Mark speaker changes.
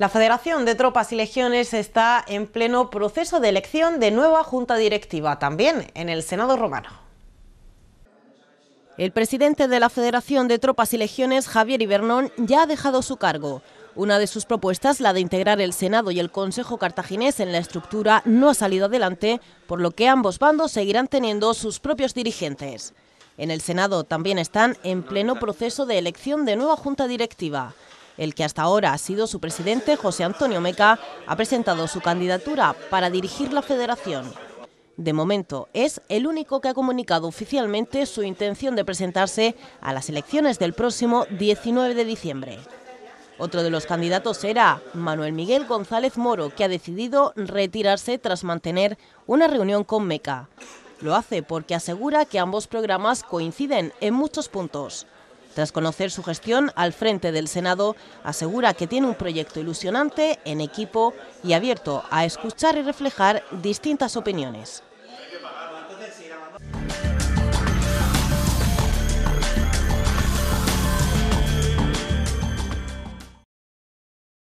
Speaker 1: La Federación de Tropas y Legiones está en pleno proceso de elección de nueva junta directiva, también en el Senado romano. El presidente de la Federación de Tropas y Legiones, Javier Ibernón, ya ha dejado su cargo. Una de sus propuestas, la de integrar el Senado y el Consejo cartaginés en la estructura, no ha salido adelante, por lo que ambos bandos seguirán teniendo sus propios dirigentes. En el Senado también están en pleno proceso de elección de nueva junta directiva. El que hasta ahora ha sido su presidente, José Antonio Meca, ha presentado su candidatura para dirigir la federación. De momento, es el único que ha comunicado oficialmente su intención de presentarse a las elecciones del próximo 19 de diciembre. Otro de los candidatos era Manuel Miguel González Moro, que ha decidido retirarse tras mantener una reunión con Meca. Lo hace porque asegura que ambos programas coinciden en muchos puntos. Tras conocer su gestión al frente del Senado, asegura que tiene un proyecto ilusionante, en equipo y abierto a escuchar y reflejar distintas opiniones.